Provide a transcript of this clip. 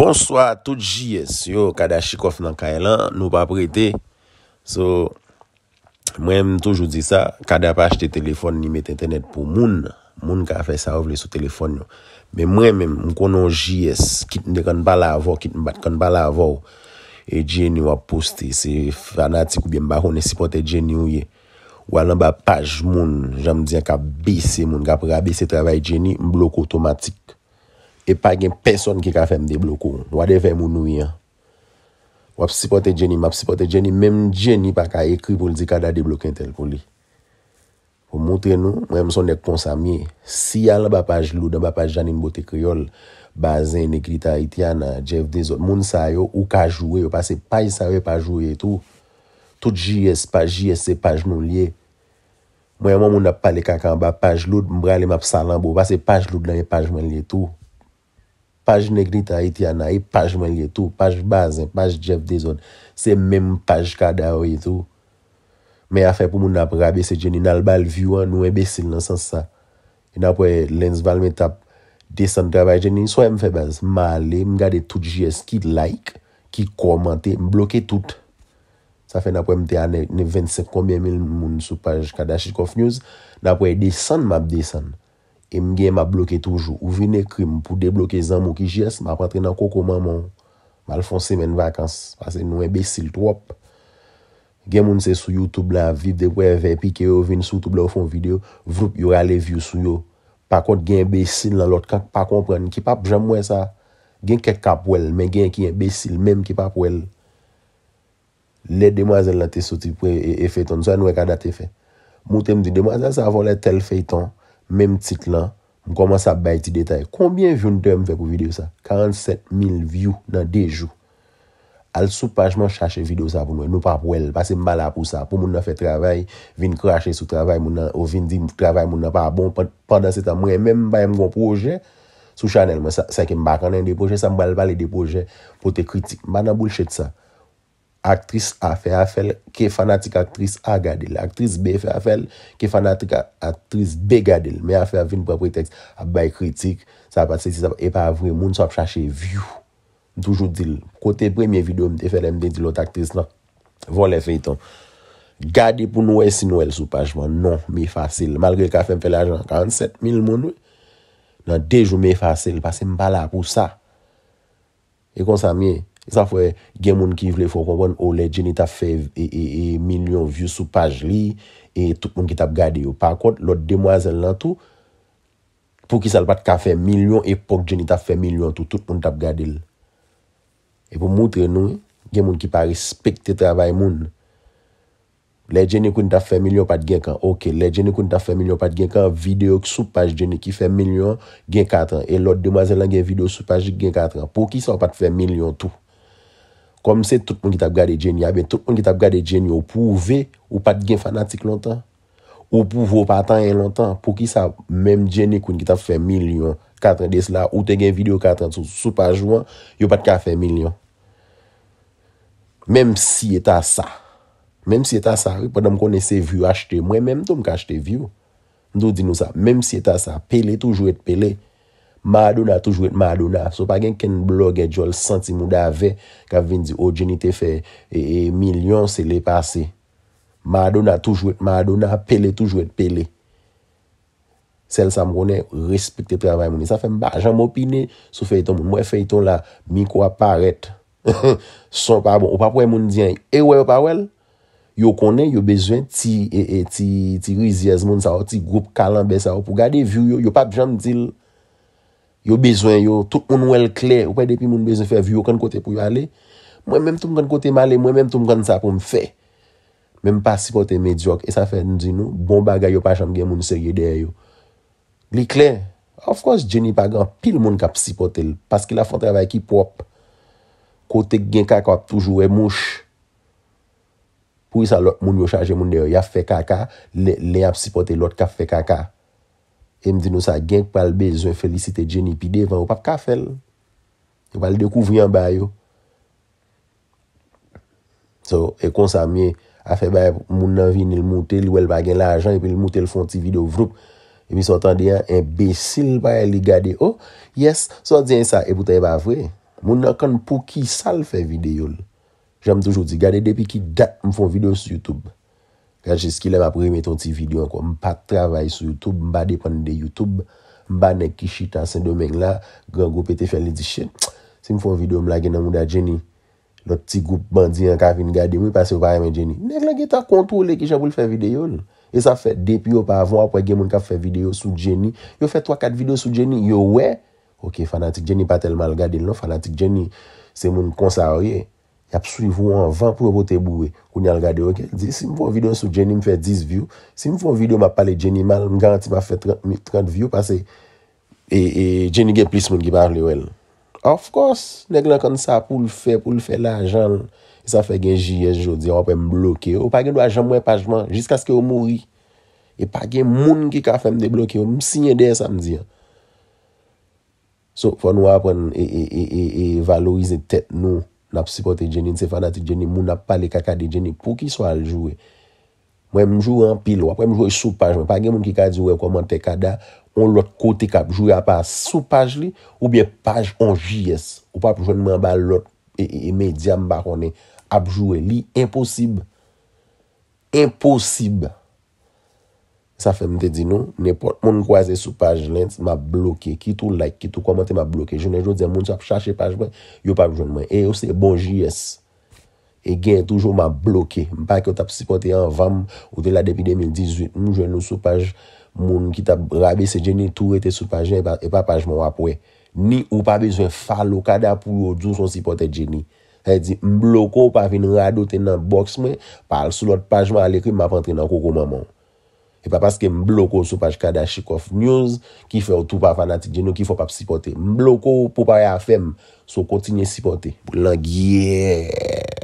Bonsoi a tout JS yo, kade a chikof nan kaelan, nou pa prete. So, mwen mwen toujou di sa, kade a pa achete telefon ni met internet pou moun, moun ka fe sa ovle sou telefon yo. Men mwen mwen mwen konon JS, kit mde kon bala avou, kit mbat kon bala avou, e jeni wap poste. Se fanatik ou bie mba kone sipote jeni ou ye, walan ba paj moun, jan mdia ka bise moun, ka pre a bise travay jeni, mblok otomatik. E pa gen peson ki ka fèm debloko, wade fèm ou nou yon. Wap sipote jeni, map sipote jeni, mem jeni pa ka ekri pou li di ka da deblokentel pou li. Pou mwote nou, mwen mson dek ton samye, si yal ba paj loud, ba paj janin bote kriol, bazen, nekita, ityana, jev de zot, moun sa yo, ou ka jowe, yo pa se paj sa yo pa jowe etou. Tout JS, paj JS, se paj nou liye. Mwen mwen mwen ap pale kakan, ba paj loud, mbra le map salan bo, pa se paj loud nan yon e paj men liye etou. Paj nekri ta iti anay, paj melye tou, paj bazen, paj jef de zon, se menm paj kada we tou. Me a fe pou moun ap gabe se jeni, nal bal viwan, nou e besil nan san sa. E na pou e lens val me tap desan trabay jeni, sou e mfe baz, male, m gade tout jes ki like, ki komante, m bloke tout. Sa fe na pou e mte anay, ne 25 kombye mil moun sou paj kada Sheikov News, na pou e desan map desan. E m gen ma bloke toujou. Ou vine krim pou debloke zanmou ki jes, ma patre nan koko man moun. Mal fon semen vakans. Pase nou embesil twop. Gen moun se sou YouTube la, vip de pou evè, pi kè yo vin sou YouTube la ou fon video, vloup yo rale view sou yo. Pakot gen embesil nan lot, kak pa kompren. Kipap jam mwen sa. Gen ket kap wèl, men gen ki embesil, menm kipap wèl. Le demwazèl la te soti pou e, e, e feytan. Moun te mdi demwazèl sa e avon le tel feytan. Mem tit lan, m koman sa bay ti detay. Koumbyen view n te m fe pou video sa? 47.000 view nan dejou. Al sou pajman chache video sa pou mwen. Nou pa pou el, pa se m bala pou sa. Po moun na fe travay, vin krashe sou travay moun nan, ou vin di travay moun nan pa bon, pandan setan mwen, men m bay m gon proje, sou chanel m, sa ke m bakan nan de proje, sa m bal bale de proje, pou te kritik. M ban nan boulchet sa. Aktris a fe a fel, ke fanatik aktris a gade. Aktris b fe a fel, ke fanatik aktris b gade. Me a fe a vin pre pretext, a bay kritik. Sa pati se si sa e pa avre, moun sa ap chache view. Toujou dil. Kote premye video m de fel, m de dil ot aktris nan. Vole fe yiton. Gade pou nou esi nou el sou pajman. Non, mi fasil. Malre ke a fe m fe la jan 47 mil moun we. Nan, dejou mi fasil. Pase m pala pou sa. E konsa mi e. San fwe gen moun ki vle fwo konpon ou le djeni ta fe e e e e milyon view sou paj li e tout moun ki tap gade yo. Par kont, lot de mwazen lan tou, pou ki sal pat ka fe milyon epok djeni ta fe milyon tou, tout moun tap gade yo. E pou moutre nou, gen moun ki pa respekte travay moun, le djeni kon ta fe milyon pat gen kan. Ok, le djeni kon ta fe milyon pat gen kan video sou paj djeni ki fe milyon gen katan e lot de mwazen lan gen video sou paj gen katan pou ki sal pat fe milyon tou. Kom se tout moun ki tap gade jenye, eh abe, tout moun ki tap gade jenye, ou pou ve, ou pat gen fanatik lontan. Ou pou vo patan en lontan, pou ki sa, mem jenye kwen ki tap fe milyon, katan des la, ou te gen video katan sou, sou pa jwan, yo pat ka fe milyon. Mem si eta sa, mem si eta sa, pou da m konese view achete, mwen menm tou m ka achete view, mdou di nou sa, mem si eta sa, pele toujou et pele. Madona toujou et madona, sou pa gen ken blog e jol senti mou da ve, ka vin di o oh, geni te fe, e, e milyon se le pase. Madona toujou et madona, pele toujou et pele. Sel sa mounen, respekte prema yon mounen. Sa fe mba, jan mopine, sou fe yon mounen, mwen fe yon la, mikwa paret. Son pa bon, ou pa pou yon e mounen diyan, ewe ou pa wel, yon konen yon bezwen ti e, rizyez mounen sa ou, ti group kalanbe sa ou, pou gade view yon, yon pa pijan moutil, Yo bezwen yo, tout un wèl kler, wè depi moun bezwen fè vyo kon kote pou yo ale, mwen mèm tout mwen kote male, mwen mèm tout mwen kote sa pou m fè. Mèm pa sipote mediok, e sa fè ndi nou, bon bagay yo pa chanm gen moun sè yè der yo. Li kler, of course, Jenny Pagan, pil moun kap sipote l, paski la fonte avay ki pop, kote gen kaka wap toujou e mouch. Pou yè sa lòt moun yo chaje moun de yo, ya fè kaka, le ap sipote lòt kap fè kaka. E mi di nou sa genk pal bezwen felisite jenipide van ou pap kafel. Yon pal dekouv yon bay yo. So, e konsa mi a fe bay moun nan vin il moute li wel bagen la ajan, e il moute li fonte video vroup. E mi sotan diyan, embesil bay li gade. Oh, yes, sotan diyan sa, epoutan yon bay fwe. Moun nan kon pou ki sal fe video l. Jame toujou di gade depi ki dat mfon video sou YouTube. Gajeski lè m ap rime ton ti video anko, m pa travay sou YouTube, m ba depande YouTube, m ba nek kishita san domen la, gran group ete fè lè di chè, si m fò video m lage nan mouda Jenny, lò ti group bandi an ka fin gade m, m wè pasè ou pa yè men Jenny, nek lè geta kontou lè kishan pou l fè video l, e sa fè depi ou pa avon ap wè gen moun ka fè video sou Jenny, yo fè 3-4 video sou Jenny, yo wè, ok fanatik Jenny pa tel mal gade l lò, non? fanatik Jenny se moun konsa wè, ap sou yvou an van pou yvou te bouwe, koun yal gade ok, si m vou video sou Jenny m fè 10 view, si m vou video m ap pale Jenny mal, m garanti m a fè 30 view, pase e, e Jenny gen plis moun ki parle wel. Of course, neglen kon sa pou l fè, pou l fè la ajan, e sa fè gen J.S. Joe di, wapè m bloke, wapè gen wajan mwen pajman, jiska skè w mouri, wapè gen moun ki ka fè m debloke, wapè gen m sinye der samdi. So, fò nou apon, e valorize tèt nou, Na psikote jeni, nse fanda ti jeni, moun ap pale kaka de jeni pou ki swal jowe. Mwen mjowe an pil wap, mwen mjowe sou paj, mwen pa gen moun ki kadi wep kwa mwante kada, on lot kotik ap jowe ap pa sou paj li, ou bie paj an jyes. Ou pa pou jowe nman ba lot e media mba konen ap jowe. Li imposib. Imposib. Imposib. Sa fe mte di nou, moun kwa se sou page lente, ma bloke. Ki tou like, ki tou komante, ma bloke. Je ne jwou de moun tou ap chache page mwen, yo pa mjoun mwen. E yo se bon jyes. E gen toujou ma bloke. Mpa ki yo tap sipote an vam, ou de la depi 2018, mwen jwou nou sou page moun ki tap rabese jeni, tou rete sou page mwen, e pa page mwen wapwe. Ni ou pa bezwen falo, kada pou yo djou son sipote jeni. Se di, mbloko ou pa vin rado te nan box mwen, pal sou lot page mwen alekri, ma pantre nan koko maman. E pa paske mbloko sou pa jika da Sheikov News ki fe ou tou pa fanatik jenou ki fo pa psipote. Mbloko pou pa ya afem, sou kontinye psipote. Boulan gye!